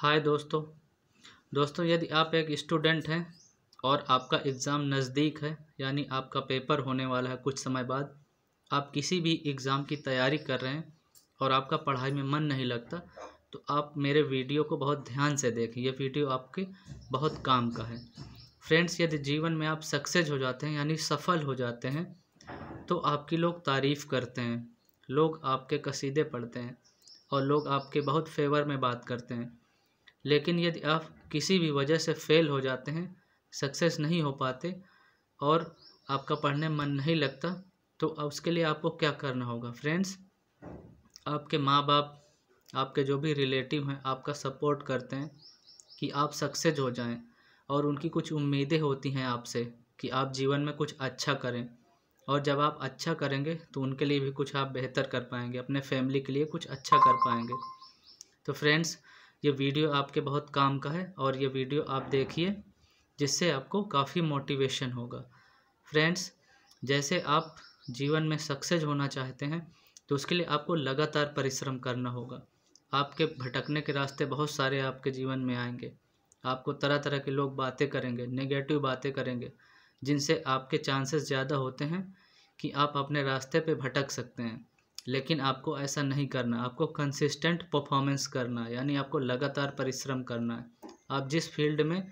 हाय दोस्तों दोस्तों यदि आप एक स्टूडेंट हैं और आपका एग्ज़ाम नज़दीक है यानी आपका पेपर होने वाला है कुछ समय बाद आप किसी भी एग्ज़ाम की तैयारी कर रहे हैं और आपका पढ़ाई में मन नहीं लगता तो आप मेरे वीडियो को बहुत ध्यान से देखें यह वीडियो आपके बहुत काम का है फ्रेंड्स यदि जीवन में आप सक्सेस हो जाते हैं यानी सफल हो जाते हैं तो आपकी लोग तारीफ़ करते हैं लोग आपके कसीदे पढ़ते हैं और लोग आपके बहुत फेवर में बात करते हैं लेकिन यदि आप किसी भी वजह से फेल हो जाते हैं सक्सेस नहीं हो पाते और आपका पढ़ने मन नहीं लगता तो उसके लिए आपको क्या करना होगा फ्रेंड्स आपके माँ बाप आपके जो भी रिलेटिव हैं आपका सपोर्ट करते हैं कि आप सक्सेस हो जाएं और उनकी कुछ उम्मीदें होती हैं आपसे कि आप जीवन में कुछ अच्छा करें और जब आप अच्छा करेंगे तो उनके लिए भी कुछ आप बेहतर कर पाएंगे अपने फैमिली के लिए कुछ अच्छा कर पाएंगे तो फ्रेंड्स ये वीडियो आपके बहुत काम का है और ये वीडियो आप देखिए जिससे आपको काफ़ी मोटिवेशन होगा फ्रेंड्स जैसे आप जीवन में सक्सेस होना चाहते हैं तो उसके लिए आपको लगातार परिश्रम करना होगा आपके भटकने के रास्ते बहुत सारे आपके जीवन में आएंगे आपको तरह तरह के लोग बातें करेंगे नेगेटिव बातें करेंगे जिनसे आपके चांसेस ज़्यादा होते हैं कि आप अपने रास्ते पे भटक सकते हैं लेकिन आपको ऐसा नहीं करना आपको कंसिस्टेंट परफॉर्मेंस करना है यानी आपको लगातार परिश्रम करना है आप जिस फील्ड में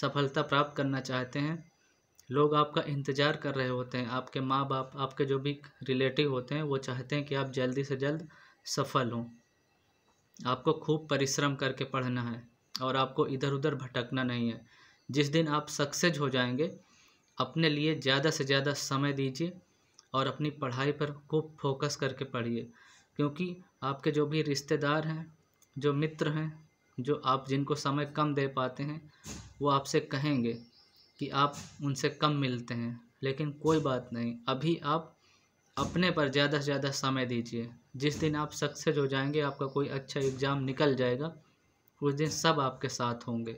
सफलता प्राप्त करना चाहते हैं लोग आपका इंतज़ार कर रहे होते हैं आपके माँ बाप आपके जो भी रिलेटिव होते हैं वो चाहते हैं कि आप जल्दी से जल्द सफल हों आपको खूब परिश्रम करके पढ़ना है और आपको इधर उधर भटकना नहीं है जिस दिन आप सक्सेस हो जाएंगे अपने लिए ज़्यादा से ज़्यादा समय दीजिए और अपनी पढ़ाई पर खूब फोकस करके पढ़िए क्योंकि आपके जो भी रिश्तेदार हैं जो मित्र हैं जो आप जिनको समय कम दे पाते हैं वो आपसे कहेंगे कि आप उनसे कम मिलते हैं लेकिन कोई बात नहीं अभी आप अपने पर ज़्यादा से ज़्यादा समय दीजिए जिस दिन आप सक्सेस हो जाएंगे आपका कोई अच्छा एग्ज़ाम निकल जाएगा उस दिन सब आपके साथ होंगे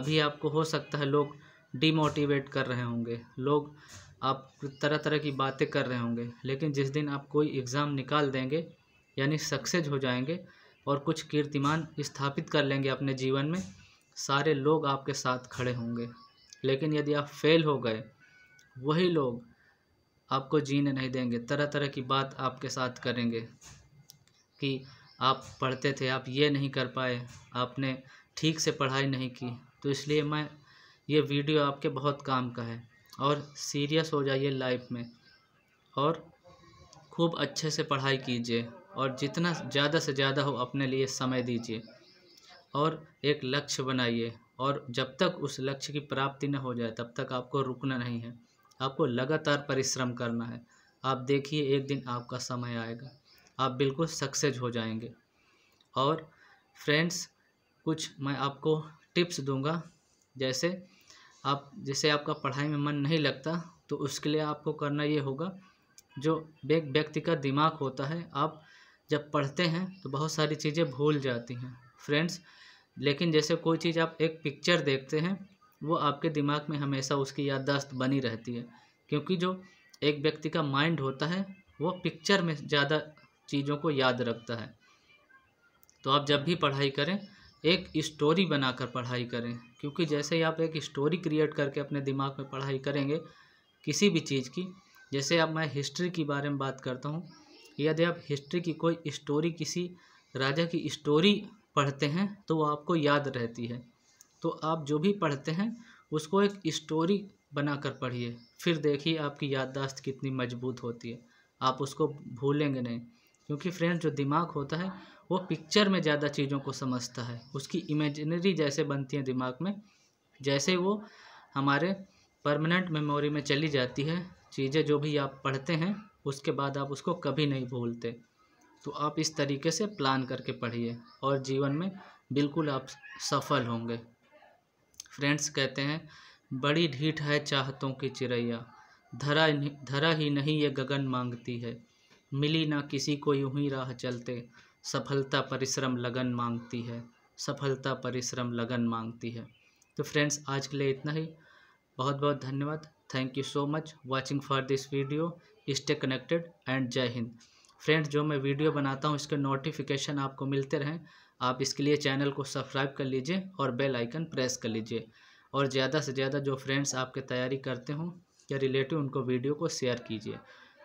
अभी आपको हो सकता है लोग डीमोटिवेट कर रहे होंगे लोग आप तरह तरह की बातें कर रहे होंगे लेकिन जिस दिन आप कोई एग्ज़ाम निकाल देंगे यानी सक्सेस हो जाएंगे और कुछ कीर्तिमान स्थापित कर लेंगे अपने जीवन में सारे लोग आपके साथ खड़े होंगे लेकिन यदि आप फेल हो गए वही लोग आपको जीने नहीं देंगे तरह तरह की बात आपके साथ करेंगे कि आप पढ़ते थे आप ये नहीं कर पाए आपने ठीक से पढ़ाई नहीं की तो इसलिए मैं ये वीडियो आपके बहुत काम का है और सीरियस हो जाइए लाइफ में और खूब अच्छे से पढ़ाई कीजिए और जितना ज़्यादा से ज़्यादा हो अपने लिए समय दीजिए और एक लक्ष्य बनाइए और जब तक उस लक्ष्य की प्राप्ति न हो जाए तब तक आपको रुकना नहीं है आपको लगातार परिश्रम करना है आप देखिए एक दिन आपका समय आएगा आप बिल्कुल सक्सेस हो जाएंगे और फ्रेंड्स कुछ मैं आपको टिप्स दूंगा जैसे आप जैसे आपका पढ़ाई में मन नहीं लगता तो उसके लिए आपको करना ये होगा जो एक व्यक्ति का दिमाग होता है आप जब पढ़ते हैं तो बहुत सारी चीज़ें भूल जाती हैं फ्रेंड्स लेकिन जैसे कोई चीज़ आप एक पिक्चर देखते हैं वो आपके दिमाग में हमेशा उसकी याददाश्त बनी रहती है क्योंकि जो एक व्यक्ति का माइंड होता है वो पिक्चर में ज़्यादा चीज़ों को याद रखता है तो आप जब भी पढ़ाई करें एक स्टोरी बनाकर पढ़ाई करें क्योंकि जैसे ही आप एक स्टोरी क्रिएट करके अपने दिमाग में पढ़ाई करेंगे किसी भी चीज़ की जैसे अब मैं हिस्ट्री के बारे में बात करता हूँ यदि आप हिस्ट्री की कोई स्टोरी किसी राजा की स्टोरी पढ़ते हैं तो वो आपको याद रहती है तो आप जो भी पढ़ते हैं उसको एक स्टोरी बनाकर पढ़िए फिर देखिए आपकी याददाश्त कितनी मजबूत होती है आप उसको भूलेंगे नहीं क्योंकि फ्रेंड्स जो दिमाग होता है वो पिक्चर में ज़्यादा चीज़ों को समझता है उसकी इमेजनरी जैसे बनती है दिमाग में जैसे वो हमारे परमानेंट मेमोरी में चली जाती है चीज़ें जो भी आप पढ़ते हैं उसके बाद आप उसको कभी नहीं भूलते तो आप इस तरीके से प्लान करके पढ़िए और जीवन में बिल्कुल आप सफल होंगे फ्रेंड्स कहते हैं बड़ी ढीठ है चाहतों की चिड़ैया धरा धरा ही नहीं ये गगन मांगती है मिली ना किसी को यूं ही राह चलते सफलता परिश्रम लगन मांगती है सफलता परिश्रम लगन मांगती है तो फ्रेंड्स आज के लिए इतना ही बहुत बहुत धन्यवाद thank you so much watching for this video stay connected and जय हिंद फ्रेंड्स जो मैं वीडियो बनाता हूँ इसके नोटिफिकेशन आपको मिलते रहें आप इसके लिए चैनल को सब्सक्राइब कर लीजिए और बेल आइकन प्रेस कर लीजिए और ज़्यादा से ज़्यादा जो फ्रेंड्स आपके तैयारी करते हों या रिलेटिव उनको वीडियो को शेयर कीजिए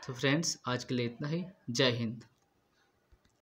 तो फ्रेंड्स आज के लिए इतना ही जय हिंद